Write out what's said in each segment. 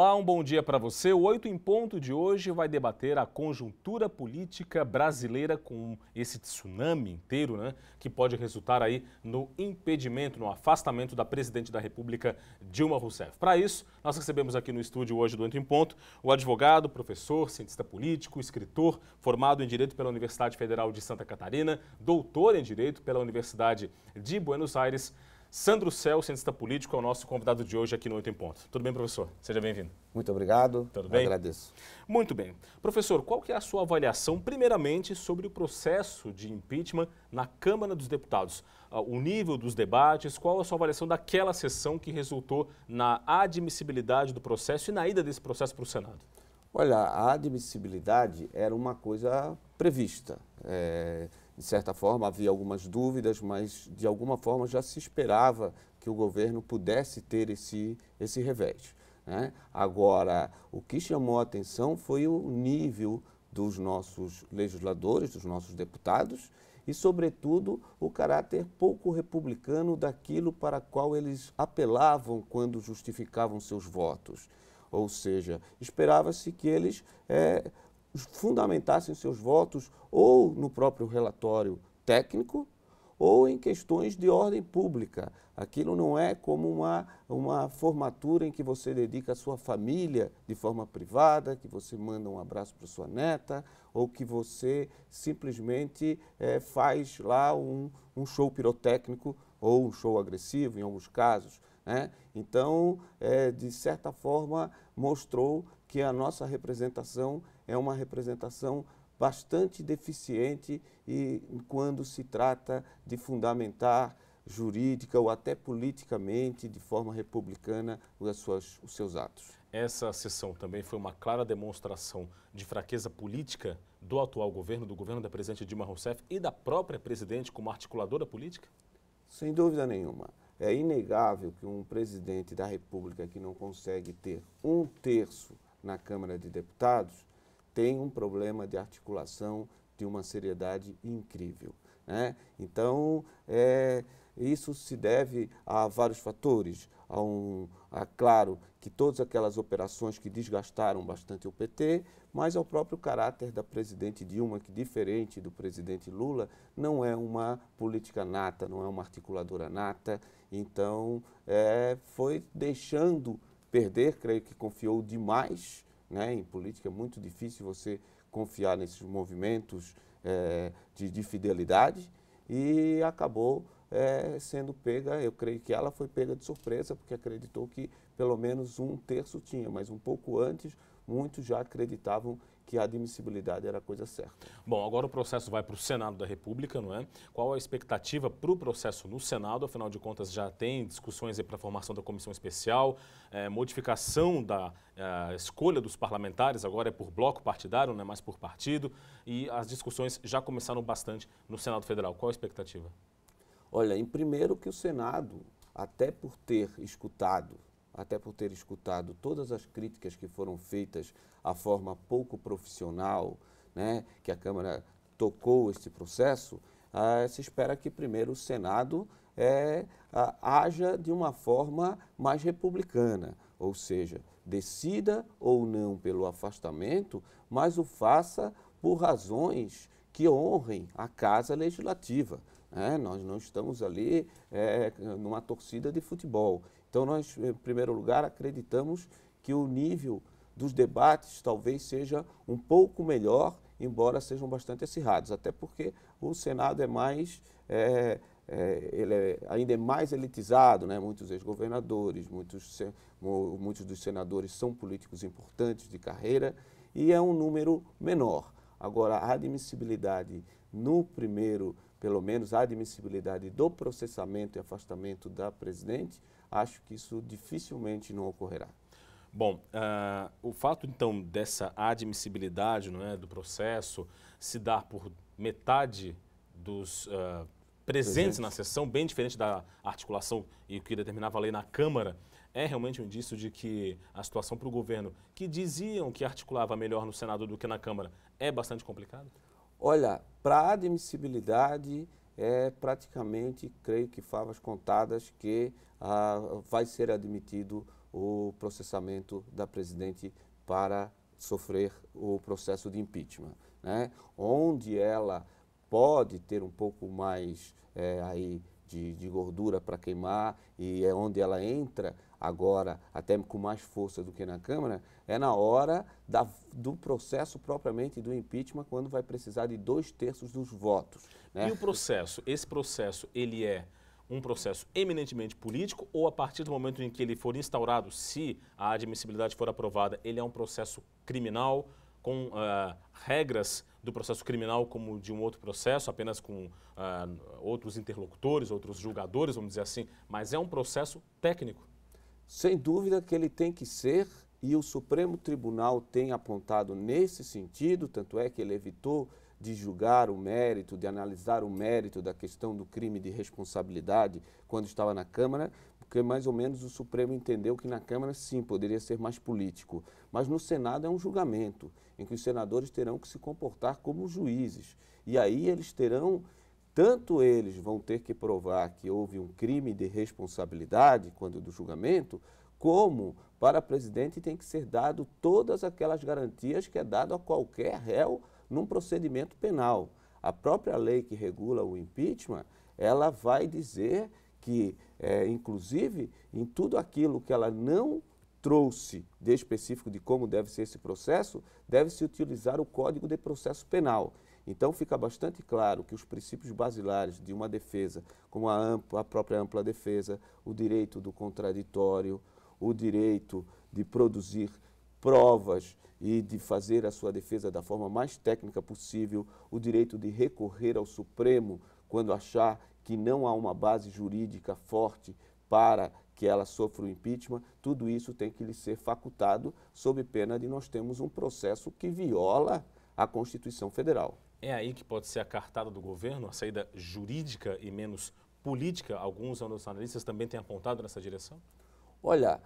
Olá, um bom dia para você. O Oito em ponto de hoje vai debater a conjuntura política brasileira com esse tsunami inteiro, né, que pode resultar aí no impedimento, no afastamento da presidente da República Dilma Rousseff. Para isso, nós recebemos aqui no estúdio hoje do Oito em ponto o advogado, professor, cientista político, escritor, formado em direito pela Universidade Federal de Santa Catarina, doutor em direito pela Universidade de Buenos Aires, Sandro Cel, cientista político, é o nosso convidado de hoje aqui no Oito em Ponto. Tudo bem, professor? Seja bem-vindo. Muito obrigado. Tudo bem? Agradeço. Muito bem. Professor, qual que é a sua avaliação, primeiramente, sobre o processo de impeachment na Câmara dos Deputados? Ah, o nível dos debates, qual a sua avaliação daquela sessão que resultou na admissibilidade do processo e na ida desse processo para o Senado? Olha, a admissibilidade era uma coisa prevista. É de certa forma, havia algumas dúvidas, mas de alguma forma já se esperava que o governo pudesse ter esse, esse revés. Né? Agora, o que chamou a atenção foi o nível dos nossos legisladores, dos nossos deputados e, sobretudo, o caráter pouco republicano daquilo para qual eles apelavam quando justificavam seus votos. Ou seja, esperava-se que eles é, fundamentassem seus votos ou no próprio relatório técnico ou em questões de ordem pública. Aquilo não é como uma, uma formatura em que você dedica a sua família de forma privada, que você manda um abraço para sua neta, ou que você simplesmente é, faz lá um, um show pirotécnico ou um show agressivo, em alguns casos. Né? Então, é, de certa forma, mostrou que a nossa representação é uma representação bastante deficiente e quando se trata de fundamentar jurídica ou até politicamente, de forma republicana, suas, os seus atos. Essa sessão também foi uma clara demonstração de fraqueza política do atual governo, do governo da presidente Dilma Rousseff e da própria presidente como articuladora política? Sem dúvida nenhuma. É inegável que um presidente da República que não consegue ter um terço na Câmara de Deputados tem um problema de articulação de uma seriedade incrível. Né? Então, é, isso se deve a vários fatores. A um, a, claro que todas aquelas operações que desgastaram bastante o PT, mas ao próprio caráter da presidente Dilma, que diferente do presidente Lula, não é uma política nata, não é uma articuladora nata. Então, é, foi deixando perder, creio que confiou demais né? Em política é muito difícil você confiar nesses movimentos é, de, de, fidelidade e acabou é, sendo pega, eu creio que ela foi pega de surpresa, porque acreditou que pelo menos um terço tinha, mas um pouco antes muitos já acreditavam que a admissibilidade era a coisa certa. Bom, agora o processo vai para o Senado da República, não é? Qual a expectativa para o processo no Senado? Afinal de contas, já tem discussões para a formação da comissão especial, é, modificação da é, escolha dos parlamentares, agora é por bloco partidário, não é mais por partido, e as discussões já começaram bastante no Senado Federal. Qual a expectativa? Olha, em primeiro que o Senado, até por ter escutado até por ter escutado todas as críticas que foram feitas à forma pouco profissional né, que a Câmara tocou este processo, ah, se espera que primeiro o Senado é, ah, haja de uma forma mais republicana, ou seja, decida ou não pelo afastamento, mas o faça por razões que honrem a Casa Legislativa. É, nós não estamos ali é, numa torcida de futebol. Então, nós, em primeiro lugar, acreditamos que o nível dos debates talvez seja um pouco melhor, embora sejam bastante acirrados, até porque o Senado é mais. É, é, ele é, ainda é mais elitizado, né? muitos ex-governadores, muitos, muitos dos senadores são políticos importantes de carreira e é um número menor. Agora, a admissibilidade no primeiro, pelo menos a admissibilidade do processamento e afastamento da presidente, acho que isso dificilmente não ocorrerá. Bom, uh, o fato então dessa admissibilidade não é, do processo se dar por metade dos uh, presentes na sessão, bem diferente da articulação e o que determinava a lei na Câmara, é realmente um indício de que a situação para o governo, que diziam que articulava melhor no Senado do que na Câmara, é bastante complicada? Olha, para a admissibilidade é praticamente, creio que favas contadas, que ah, vai ser admitido o processamento da presidente para sofrer o processo de impeachment, né? onde ela pode ter um pouco mais é, aí de, de gordura para queimar e é onde ela entra agora, até com mais força do que na Câmara, é na hora da, do processo propriamente do impeachment, quando vai precisar de dois terços dos votos. Né? E o processo, esse processo, ele é um processo eminentemente político ou a partir do momento em que ele for instaurado, se a admissibilidade for aprovada, ele é um processo criminal? com uh, regras do processo criminal como de um outro processo, apenas com uh, outros interlocutores, outros julgadores, vamos dizer assim, mas é um processo técnico. Sem dúvida que ele tem que ser, e o Supremo Tribunal tem apontado nesse sentido, tanto é que ele evitou de julgar o mérito, de analisar o mérito da questão do crime de responsabilidade quando estava na Câmara, porque mais ou menos o Supremo entendeu que na Câmara sim poderia ser mais político, mas no Senado é um julgamento em que os senadores terão que se comportar como juízes. E aí eles terão tanto eles vão ter que provar que houve um crime de responsabilidade quando do julgamento, como para presidente tem que ser dado todas aquelas garantias que é dado a qualquer réu num procedimento penal. A própria lei que regula o impeachment, ela vai dizer que, é, inclusive, em tudo aquilo que ela não trouxe de específico de como deve ser esse processo, deve-se utilizar o Código de Processo Penal. Então fica bastante claro que os princípios basilares de uma defesa, como a, ampla, a própria ampla defesa, o direito do contraditório, o direito de produzir provas e de fazer a sua defesa da forma mais técnica possível, o direito de recorrer ao Supremo quando achar que não há uma base jurídica forte para que ela sofra o impeachment, tudo isso tem que lhe ser facultado, sob pena de nós termos um processo que viola a Constituição Federal. É aí que pode ser a cartada do governo, a saída jurídica e menos política? Alguns analistas também têm apontado nessa direção? Olha,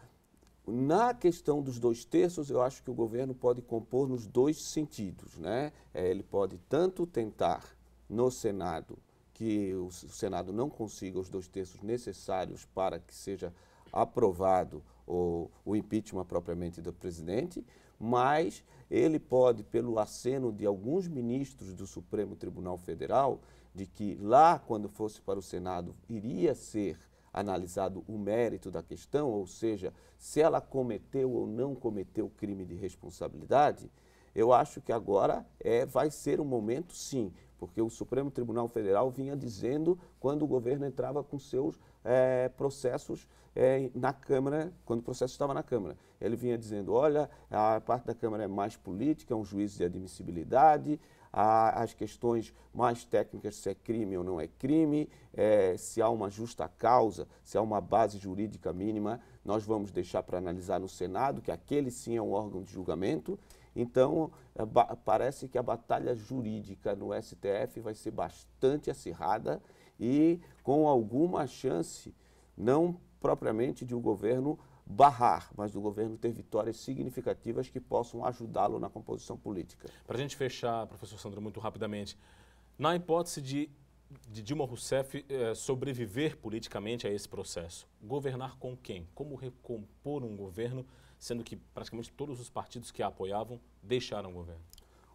na questão dos dois terços, eu acho que o governo pode compor nos dois sentidos. Né? É, ele pode tanto tentar no Senado que o Senado não consiga os dois terços necessários para que seja aprovado o, o impeachment propriamente do presidente, mas ele pode, pelo aceno de alguns ministros do Supremo Tribunal Federal, de que lá, quando fosse para o Senado, iria ser analisado o mérito da questão, ou seja, se ela cometeu ou não cometeu crime de responsabilidade, eu acho que agora é, vai ser um momento, sim, porque o Supremo Tribunal Federal vinha dizendo quando o governo entrava com seus é, processos é, na Câmara, quando o processo estava na Câmara. Ele vinha dizendo: olha, a parte da Câmara é mais política, é um juízo de admissibilidade, as questões mais técnicas, se é crime ou não é crime, é, se há uma justa causa, se há uma base jurídica mínima, nós vamos deixar para analisar no Senado, que aquele sim é um órgão de julgamento. Então, parece que a batalha jurídica no STF vai ser bastante acirrada e com alguma chance, não propriamente de o um governo barrar, mas do governo ter vitórias significativas que possam ajudá-lo na composição política. Para a gente fechar, professor Sandro, muito rapidamente, na hipótese de de Dilma Rousseff eh, sobreviver politicamente a esse processo? Governar com quem? Como recompor um governo, sendo que praticamente todos os partidos que a apoiavam deixaram o governo?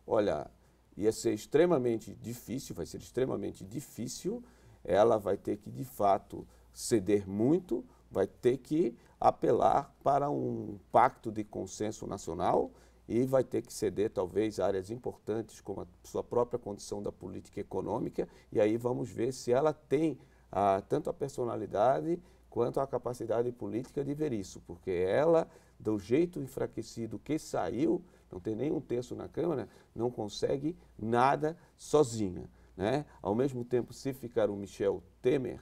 Olha, ia ser extremamente difícil, vai ser extremamente difícil. Ela vai ter que, de fato, ceder muito, vai ter que apelar para um pacto de consenso nacional e vai ter que ceder, talvez, áreas importantes como a sua própria condição da política econômica, e aí vamos ver se ela tem ah, tanto a personalidade quanto a capacidade política de ver isso, porque ela, do jeito enfraquecido que saiu, não tem nenhum terço na Câmara, não consegue nada sozinha. Né? Ao mesmo tempo, se ficar o Michel Temer,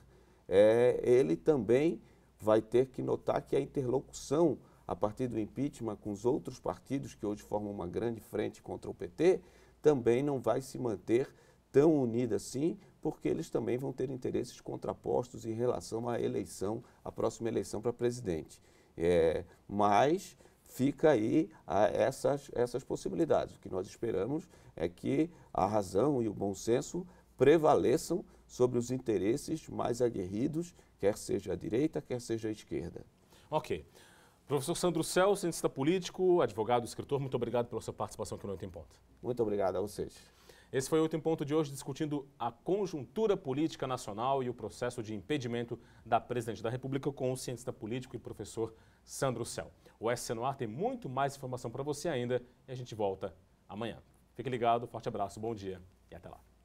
é, ele também vai ter que notar que a interlocução a partir do impeachment com os outros partidos que hoje formam uma grande frente contra o PT, também não vai se manter tão unida assim, porque eles também vão ter interesses contrapostos em relação à eleição, à próxima eleição para presidente. É, mas fica aí ah, essas, essas possibilidades. O que nós esperamos é que a razão e o bom senso prevaleçam sobre os interesses mais aguerridos, quer seja a direita, quer seja a esquerda. Ok. Professor Sandro Cel, cientista político, advogado, escritor, muito obrigado pela sua participação aqui no Oito em Ponto. Muito obrigado a vocês. Esse foi o Oito em Ponto de hoje, discutindo a conjuntura política nacional e o processo de impedimento da presidente da República com o cientista político e professor Sandro Cel. O SC Noir tem muito mais informação para você ainda e a gente volta amanhã. Fique ligado, forte abraço, bom dia e até lá.